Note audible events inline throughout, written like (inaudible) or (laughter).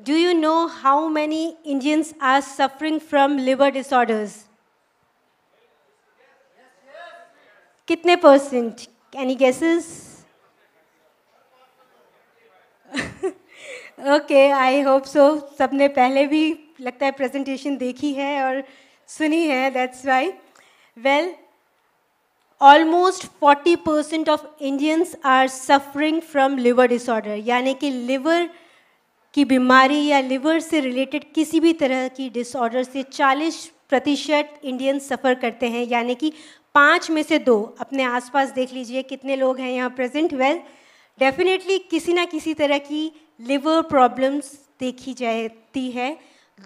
Do you know how many Indians are suffering from liver disorders? Kitne percent? Any guesses? (laughs) okay, I hope so. Sabne pehle bhi lagta hai presentation dekhi hai aur suni hai, that's why. Well, almost 40% of Indians are suffering from liver disorder. Yani ki liver disorder की बीमारी या liver से related किसी भी तरह की disorder से 40 प्रतिशत इंडियन सफ़र करते हैं यानी कि पाँच में से दो अपने आसपास देख लीजिए कितने लोग हैं यहाँ प्रेजेंट वेल डेफिनेटली किसी ना किसी तरह की लिवर प्रॉब्लम्स देखी जाती है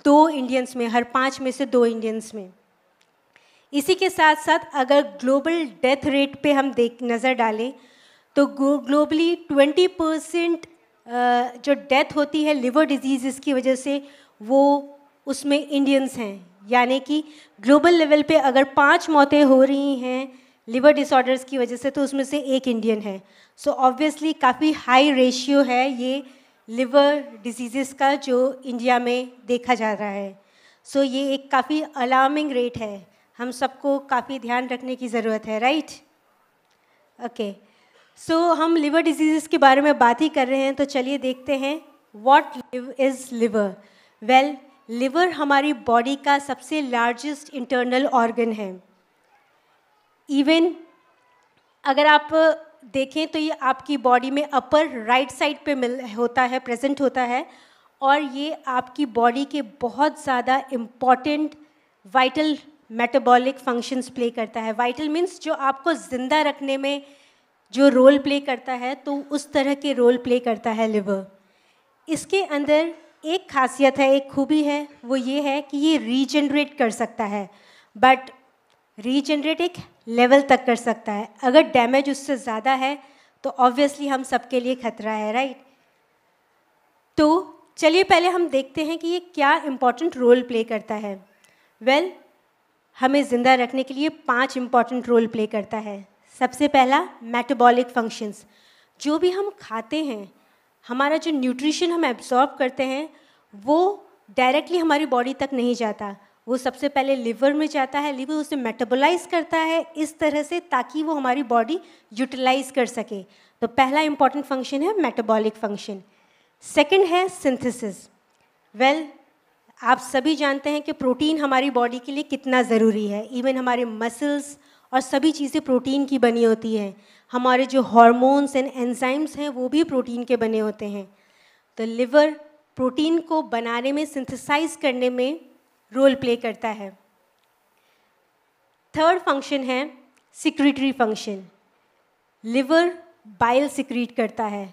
दो इंडियंस में हर पाँच में से दो इंडियंस में इसी के साथ साथ अगर ग्लोबल डेथ रेट पे हम देख नज़र डालें तो ग्लोबली 20 परसेंट जो डेथ होती है लिवर डिजीज़ की वजह से वो उसमें इंडियंस हैं यानी कि ग्लोबल लेवल पे अगर पांच मौतें हो रही हैं लिवर डिसऑर्डर्स की वजह से तो उसमें से एक इंडियन है सो so ऑब्वियसली काफ़ी हाई रेशियो है ये लिवर डिजीज़ का जो इंडिया में देखा जा रहा है सो so ये एक काफ़ी अलार्मिंग रेट है हम सबको काफ़ी ध्यान रखने की ज़रूरत है right right? Okay okay. So so, हम लिवर डिजीज़ के बारे में बात ही कर रहे हैं तो चलिए देखते हैं what is liver well liver हमारी बॉडी का सबसे लार्जेस्ट इंटरनल ऑर्गन है इवन अगर आप देखें तो ये आपकी बॉडी में अपर राइट साइड पे मिल होता है प्रेजेंट होता है और ये आपकी बॉडी के बहुत ज़्यादा important vital metabolic functions play करता है वाइटल मीन्स जो आपको ज़िंदा रखने में जो रोल प्ले करता है तो उस तरह के रोल प्ले करता है लिवर इसके अंदर एक खासियत है एक खूबी है वो ये है कि ये रीजनरेट कर सकता है बट रीजनरेट एक लेवल तक कर सकता है अगर डैमेज उससे ज़्यादा है तो ऑब्वियसली हम सबके लिए खतरा है राइट तो चलिए पहले हम देखते हैं कि ये क्या इम्पॉर्टेंट रोल प्ले करता है वेल well, हमें ज़िंदा रखने के लिए पांच इम्पॉर्टेंट रोल प्ले करता है सबसे पहला मेटाबॉलिक फंक्शंस जो भी हम खाते हैं हमारा जो न्यूट्रिशन हम एब्जॉर्ब करते हैं वो डायरेक्टली हमारी बॉडी तक नहीं जाता वो सबसे पहले लिवर में जाता है लिवर उसे मेटाबोलाइज करता है इस तरह से ताकि वो हमारी बॉडी यूटिलाइज कर सके तो पहला इंपॉर्टेंट फंक्शन है मेटाबॉलिक फंक्शन सेकंड है सिंथेसिस वेल well, आप सभी जानते हैं कि प्रोटीन हमारी बॉडी के लिए कितना ज़रूरी है इवन हमारे मसल्स और सभी चीज़ें प्रोटीन की बनी होती है हमारे जो हॉर्मोन्स एंड एंजाइम्स हैं वो भी प्रोटीन के बने होते हैं तो लिवर प्रोटीन को बनाने में सिंथेसाइज करने में रोल प्ले करता है थर्ड फंक्शन है secretory function liver bile secrete करता है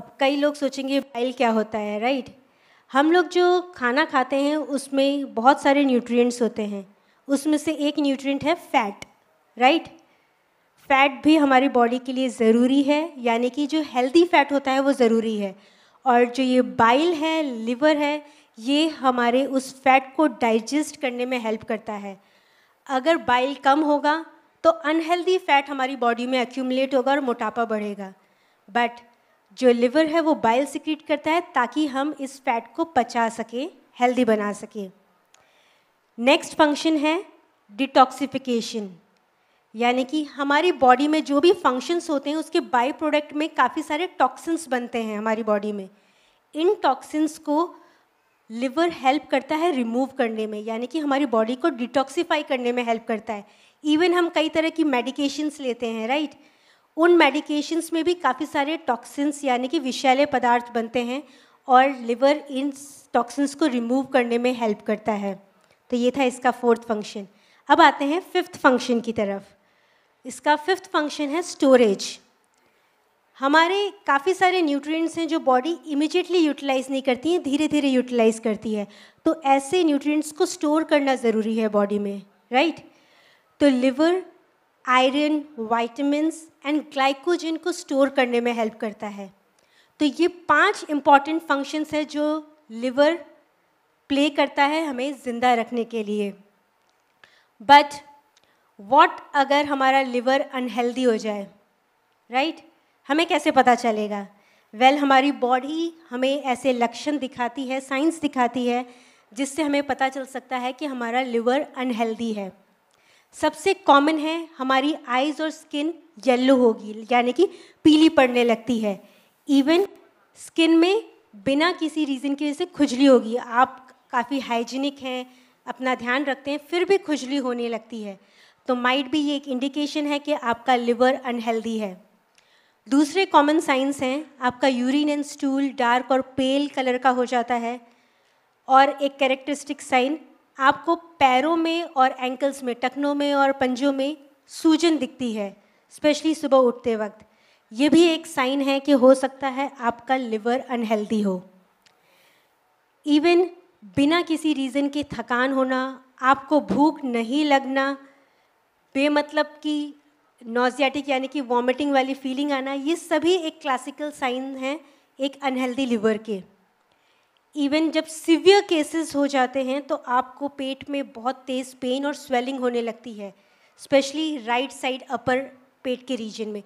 अब कई लोग सोचेंगे बाइल क्या होता है राइट हम लोग जो खाना खाते हैं उसमें बहुत सारे न्यूट्रिएंट्स होते हैं उसमें से एक न्यूट्रिएंट है फैट राइट फैट भी हमारी बॉडी के लिए ज़रूरी है यानी कि जो हेल्दी फैट होता है वो ज़रूरी है और जो ये बाइल है लिवर है ये हमारे उस फैट को डाइजेस्ट करने में हेल्प करता है अगर बाइल कम होगा तो अनहेल्दी फैट हमारी बॉडी में एक्यूमलेट होगा और मोटापा बढ़ेगा बट जो लिवर है वो बाइल सिक्रीट करता है ताकि हम इस फैट को पचा सकें हेल्दी बना सकें नेक्स्ट फंक्शन है डिटॉक्सिफिकेशन यानी कि हमारी बॉडी में जो भी फंक्शंस होते हैं उसके बाई प्रोडक्ट में काफ़ी सारे टॉक्सिन्स बनते हैं हमारी बॉडी में इन टॉक्सिन्स को लिवर हेल्प करता है रिमूव करने में यानी कि हमारी बॉडी को डिटॉक्सीफाई करने में हेल्प करता है इवन हम कई तरह की मेडिकेशंस लेते हैं राइट उन मेडिकेशंस में भी काफ़ी सारे टॉक्सिन्स यानी कि विषैले पदार्थ बनते हैं और लिवर इन टॉक्सिन्स को रिमूव करने में हेल्प करता है तो ये था इसका फोर्थ फंक्शन अब आते हैं फिफ्थ फंक्शन की तरफ इसका फिफ्थ फंक्शन है स्टोरेज हमारे काफ़ी सारे न्यूट्रिएंट्स हैं जो बॉडी इमिजिएटली यूटिलाइज नहीं करती हैं धीरे धीरे यूटिलाइज करती है तो ऐसे न्यूट्रिएंट्स को स्टोर करना ज़रूरी है बॉडी में राइट तो liver iron vitamins and glycogen को स्टोर करने में हेल्प करता है तो ये पांच इम्पॉर्टेंट फंक्शंस है जो लिवर प्ले करता है हमें ज़िंदा रखने के लिए बट वॉट अगर हमारा लिवर अनहेल्दी हो जाए राइट right? हमें कैसे पता चलेगा वेल well, हमारी बॉडी हमें ऐसे लक्षण दिखाती है साइंस दिखाती है जिससे हमें पता चल सकता है कि हमारा लिवर अनहेल्दी है सबसे कॉमन है हमारी आइज़ और स्किन येल्लो होगी यानी कि पीली पड़ने लगती है इवन स्किन में बिना किसी रीज़न की वजह से खुजली होगी आप काफ़ी हाइजीनिक हैं अपना ध्यान रखते हैं फिर भी खुजली होने लगती है तो माइट भी ये एक इंडिकेशन है कि आपका लिवर अनहेल्दी है दूसरे कॉमन साइंस हैं आपका यूरिन एंड स्टूल डार्क और पेल कलर का हो जाता है और एक कैरेक्टरिस्टिक साइन आपको पैरों में और एंकल्स में टखनों में और पंजों में सूजन दिखती है स्पेशली सुबह उठते वक्त ये भी एक साइन है कि हो सकता है आपका लिवर अनहेल्दी हो इवन बिना किसी रीज़न के थकान होना आपको भूख नहीं लगना बेमतलब की नोजियाटिक यानी कि वॉमिटिंग वाली फीलिंग आना ये सभी एक क्लासिकल साइन हैं एक अनहेल्दी लिवर के इवन जब सिवियर केसेस हो जाते हैं तो आपको पेट में बहुत तेज़ पेन और स्वेलिंग होने लगती है स्पेशली राइट साइड अपर पेट के रीजन में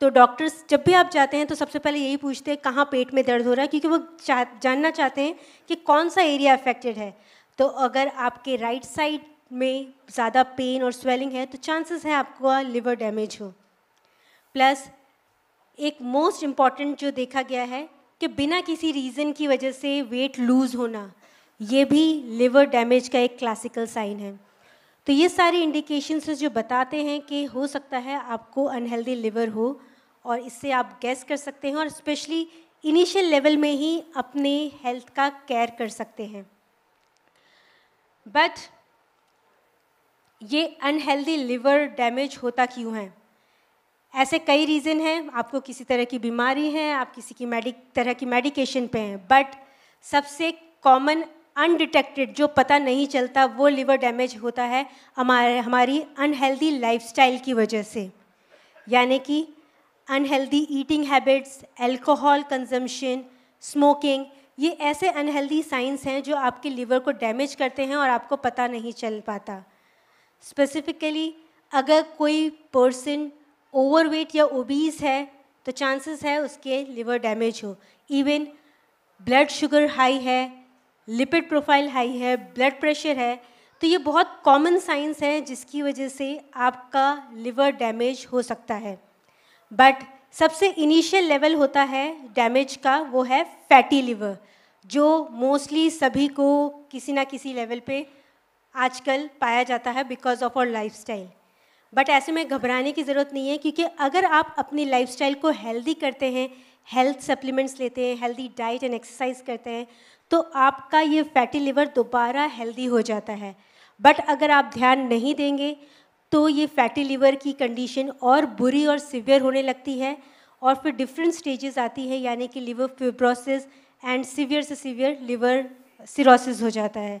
तो डॉक्टर्स जब भी आप जाते हैं तो सबसे पहले यही पूछते हैं कहाँ पेट में दर्द हो रहा है क्योंकि वो चाह जानना चाहते हैं कि कौन सा एरिया अफेक्टेड है तो अगर आपके राइट साइड में ज़्यादा पेन और स्वेलिंग है तो चांसेस है आपका लिवर डैमेज हो प्लस एक मोस्ट इम्पॉर्टेंट जो देखा गया है कि बिना किसी रीज़न की वजह से वेट लूज़ होना ये भी लिवर डैमेज का एक क्लासिकल साइन है तो ये सारे इंडिकेशंस जो बताते हैं कि हो सकता है आपको अनहेल्दी लिवर हो और इससे आप गैस कर सकते हैं और स्पेशली इनिशियल लेवल में ही अपने हेल्थ का केयर कर सकते हैं बट ये अनहेल्दी लिवर डैमेज होता क्यों है ऐसे कई रीज़न हैं आपको किसी तरह की बीमारी है आप किसी की मेडिक तरह की मेडिकेशन पे हैं बट सबसे कॉमन अनडिटेक्टेड जो पता नहीं चलता वो लिवर डैमेज होता है हमारे हमारी अनहेल्दी लाइफस्टाइल की वजह से यानी कि unhealthy eating habits alcohol consumption smoking ये ऐसे अनहेल्दी साइंस हैं जो आपके लिवर को डैमेज करते हैं और आपको पता नहीं चल पाता स्पेसिफिकली अगर कोई पर्सन ओवरवेट या ओबीज है तो चांसेस है उसके लिवर डैमेज हो इवन ब्लड शुगर हाई है लिपिड प्रोफाइल हाई है ब्लड प्रेशर है तो ये बहुत कॉमन साइंस है जिसकी वजह से आपका लिवर डैमेज हो सकता है बट सबसे इनिशियल लेवल होता है डैमेज का वो है फैटी लिवर जो मोस्टली सभी को किसी ना किसी लेवल पे आजकल पाया जाता है बिकॉज ऑफ और लाइफ बट ऐसे में घबराने की ज़रूरत नहीं है क्योंकि अगर आप अपनी लाइफ को हेल्दी करते हैं हेल्थ सप्लीमेंट्स लेते हैं हेल्दी डाइट एंड एक्सरसाइज करते हैं तो आपका ये फैटी लिवर दोबारा हेल्दी हो जाता है बट अगर आप ध्यान नहीं देंगे तो ये फैटी लिवर की कंडीशन और बुरी और सिवियर होने लगती है और फिर डिफरेंट स्टेजेस आती है यानी कि लिवर फिब्रोसिस एंड सीवियर से सीवियर लिवर सिरोसिस हो जाता है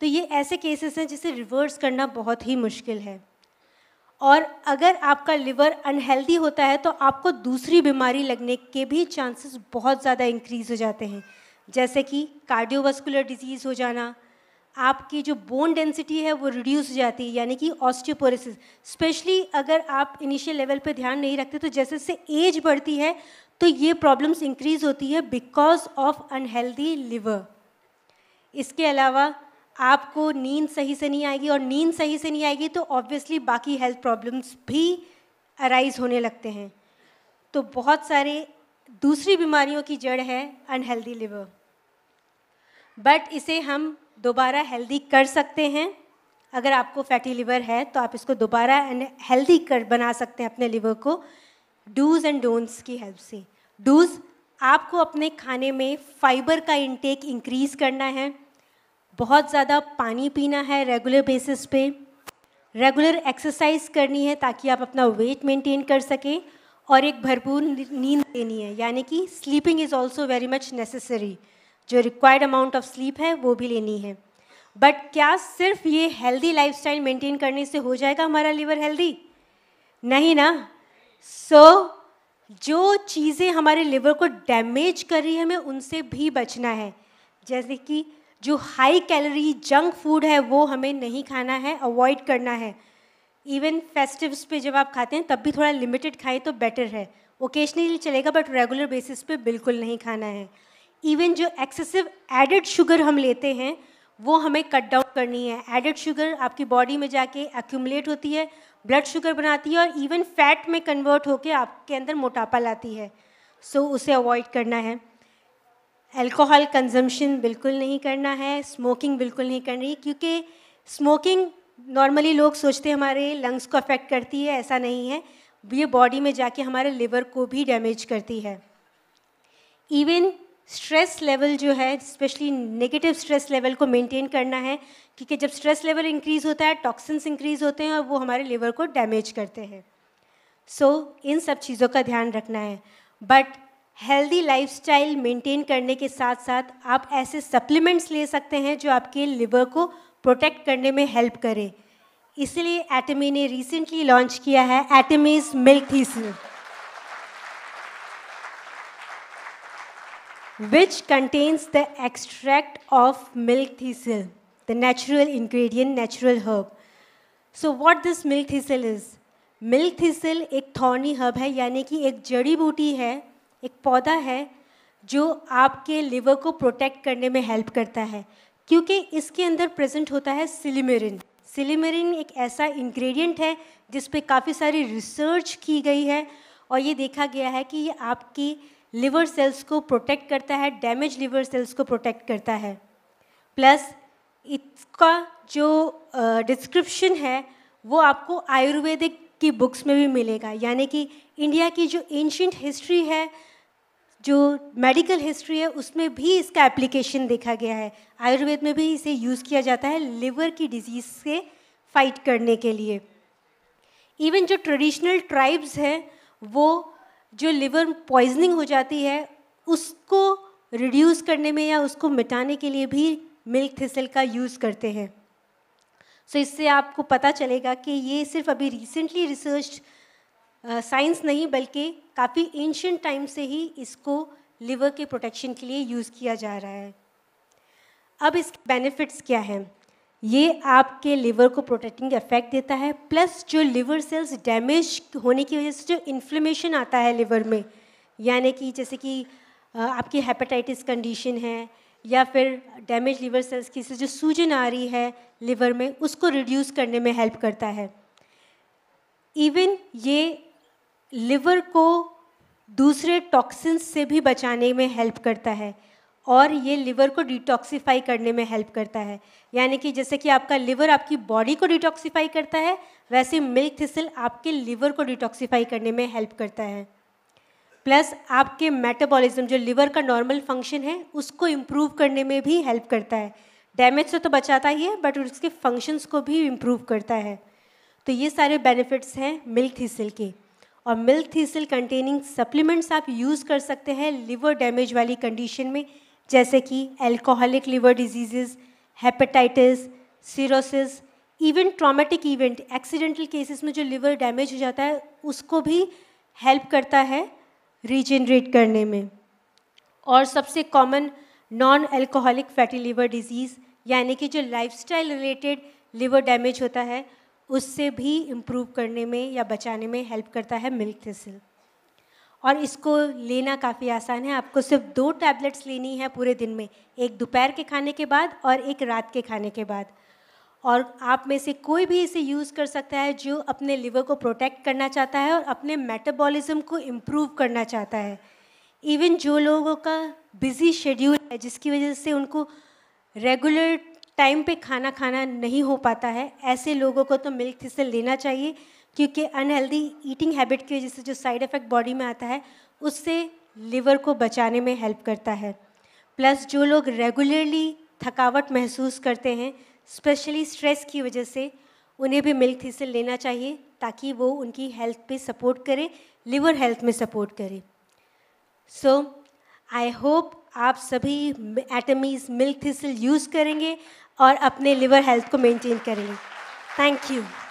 तो ये ऐसे केसेस हैं जिसे रिवर्स करना बहुत ही मुश्किल है और अगर आपका लिवर अनहेल्दी होता है तो आपको दूसरी बीमारी लगने के भी चांसेस बहुत ज़्यादा इंक्रीज़ हो जाते हैं जैसे कि कार्डियोवास्कुलर डिजीज़ हो जाना आपकी जो बोन डेंसिटी है वो रिड्यूस हो जाती है यानी कि ऑस्टियोपोरिसिस स्पेशली अगर आप इनिशियल लेवल पे ध्यान नहीं रखते तो जैसे जैसे एज बढ़ती है तो ये प्रॉब्लम्स इंक्रीज़ होती है बिकॉज ऑफ अनहेल्दी लिवर इसके अलावा आपको नींद सही से नहीं आएगी और नींद सही से नहीं आएगी तो ऑब्वियसली बाकी हेल्थ प्रॉब्लम्स भी अराइज होने लगते हैं तो बहुत सारे दूसरी बीमारियों की जड़ है अनहेल्दी लिवर बट इसे हम दोबारा हेल्दी कर सकते हैं अगर आपको फैटी लिवर है तो आप इसको दोबारा हेल्दी कर बना सकते हैं अपने लिवर को डूज एंड डोंट्स की हेल्प से डूज आपको अपने खाने में फाइबर का इंटेक इंक्रीज़ करना है बहुत ज़्यादा पानी पीना है रेगुलर बेसिस पे रेगुलर एक्सरसाइज करनी है ताकि आप अपना वेट मेंटेन कर सकें और एक भरपूर नींद लेनी है यानी कि sleeping is also very much necessary जो रिक्वायर्ड अमाउंट ऑफ स्लीप है वो भी लेनी है बट क्या सिर्फ ये हेल्दी स्टाइल मेंटेन करने से हो जाएगा हमारा लीवर हेल्दी नहीं ना सो so, जो चीज़ें हमारे लिवर को डैमेज कर रही है हमें उनसे भी बचना है जैसे कि जो हाई कैलोरी जंक फूड है वो हमें नहीं खाना है अवॉइड करना है इवन फेस्टिवस पे जब आप खाते हैं तब भी थोड़ा लिमिटेड खाएं तो बेटर है ओकेजनली चलेगा बट रेगुलर बेसिस पे बिल्कुल नहीं खाना है इवन जो एक्सेसिव एडेड शुगर हम लेते हैं वो हमें कट डाउन करनी है एडेड शुगर आपकी बॉडी में जाके एक्यूमलेट होती है ब्लड शुगर बनाती है और इवन फैट में कन्वर्ट होकर आपके अंदर मोटापा लाती है सो so, उसे अवॉइड करना है अल्कोहल कंजम्पशन बिल्कुल नहीं करना है स्मोकिंग बिल्कुल नहीं करनी क्योंकि स्मोकिंग नॉर्मली लोग सोचते हैं हमारे लंग्स को अफेक्ट करती है ऐसा नहीं है ये बॉडी में जाके हमारे लिवर को भी डैमेज करती है इवन स्ट्रेस लेवल जो है स्पेशली नेगेटिव स्ट्रेस लेवल को मेंटेन करना है क्योंकि जब स्ट्रेस लेवल इंक्रीज़ होता है टॉक्सिन्स इंक्रीज़ होते हैं और वो हमारे लिवर को डैमेज करते हैं सो so, इन सब चीज़ों का ध्यान रखना है बट हेल्दी लाइफस्टाइल मेंटेन करने के साथ साथ आप ऐसे सप्लीमेंट्स ले सकते हैं जो आपके लिवर को प्रोटेक्ट करने में हेल्प करें इसलिए एटमी ने रिसेंटली लॉन्च किया है एटमीज milk thistle which contains the extract of milk thistle the natural ingredient natural herb so what this milk thistle is milk thistle एक थॉर्नी हर्ब है यानी कि एक जड़ी बूटी है एक पौधा है जो आपके लिवर को प्रोटेक्ट करने में हेल्प करता है क्योंकि इसके अंदर प्रेजेंट होता है सिलीमेरिन सिलीमेरिन एक ऐसा इंग्रेडिएंट है जिस पर काफ़ी सारी रिसर्च की गई है और ये देखा गया है कि ये आपकी लिवर सेल्स को प्रोटेक्ट करता है डैमेज लिवर सेल्स को प्रोटेक्ट करता है प्लस इसका जो डिस्क्रिप्शन है वो आपको आयुर्वेदिक की बुक्स में भी मिलेगा यानी कि इंडिया की जो एंशंट हिस्ट्री है जो मेडिकल हिस्ट्री है उसमें भी इसका एप्लीकेशन देखा गया है आयुर्वेद में भी इसे यूज़ किया जाता है लिवर की डिजीज़ से फाइट करने के लिए इवन जो ट्रेडिशनल ट्राइब्स हैं वो जो लिवर पॉइजनिंग हो जाती है उसको रिड्यूस करने में या उसको मिटाने के लिए भी मिल्क थिसल का यूज़ करते हैं सो so इससे आपको पता चलेगा कि ये सिर्फ अभी रिसेंटली रिसर्च साइंस नहीं बल्कि काफ़ी एंशंट टाइम से ही इसको लिवर के प्रोटेक्शन के लिए यूज़ किया जा रहा है अब इसके बेनिफिट्स क्या हैं ये आपके लिवर को प्रोटेक्टिंग इफेक्ट देता है प्लस जो लिवर सेल्स डैमेज होने की वजह से जो इन्फ्लेमेशन आता है लिवर में यानी कि जैसे कि आपकी हेपेटाइटिस कंडीशन है या फिर डैमेज लिवर सेल्स की से जो सूजन आ रही है लिवर में उसको रिड्यूस करने में हेल्प करता है इवन ये लिवर को दूसरे टॉक्सिन्स से भी बचाने में हेल्प करता है और ये लिवर को डिटॉक्सीफाई करने में हेल्प करता है यानी कि जैसे कि आपका लिवर आपकी बॉडी को डिटॉक्सीफाई करता है वैसे मिल्क थिसल आपके लिवर को डिटॉक्सिफाई करने में हेल्प करता है प्लस आपके मेटाबॉलिज्म जो लिवर का नॉर्मल फंक्शन है उसको इम्प्रूव करने में भी हेल्प करता है डैमेज से तो बचाता ही है बट उसके फंक्शंस को भी इम्प्रूव करता है तो ये सारे बेनिफिट्स हैं मिल्क थिसल के और मिल्क थीसिल कंटेनिंग सप्लीमेंट्स आप यूज़ कर सकते हैं लिवर डैमेज वाली कंडीशन में जैसे कि alcoholic liver diseases hepatitis cirrhosis even traumatic event accidental cases में जो लिवर डैमेज हो जाता है उसको भी हेल्प करता है रीजनरेट करने में और सबसे common non alcoholic fatty liver disease यानी कि जो लाइफस्टाइल रिलेटेड लिवर डैमेज होता है उससे भी इम्प्रूव करने में या बचाने में हेल्प करता है मिल्क थिसल और इसको लेना काफ़ी आसान है आपको सिर्फ दो टैबलेट्स लेनी है पूरे दिन में एक दोपहर के खाने के बाद और एक रात के खाने के बाद और आप में से कोई भी इसे यूज़ कर सकता है जो अपने लिवर को प्रोटेक्ट करना चाहता है और अपने मेटाबॉलिज्म को इम्प्रूव करना चाहता है इवन जो लोगों का बिज़ी शेड्यूल है जिसकी वजह से उनको रेगुलर टाइम पे खाना खाना नहीं हो पाता है ऐसे लोगों को तो मिल्क थिसल लेना चाहिए क्योंकि अनहेल्दी ईटिंग हैबिट की वजह से जो साइड इफ़ेक्ट बॉडी में आता है उससे लिवर को बचाने में हेल्प करता है प्लस जो लोग रेगुलरली थकावट महसूस करते हैं स्पेशली स्ट्रेस की वजह से उन्हें भी मिल्क थीसल लेना चाहिए ताकि वो उनकी हेल्थ पे सपोर्ट करे लिवर हेल्थ में सपोर्ट करे सो आई होप आप सभी एटमीज़ मिल्क थीसल यूज़ करेंगे और अपने लिवर हेल्थ को मेंटेन करें थैंक यू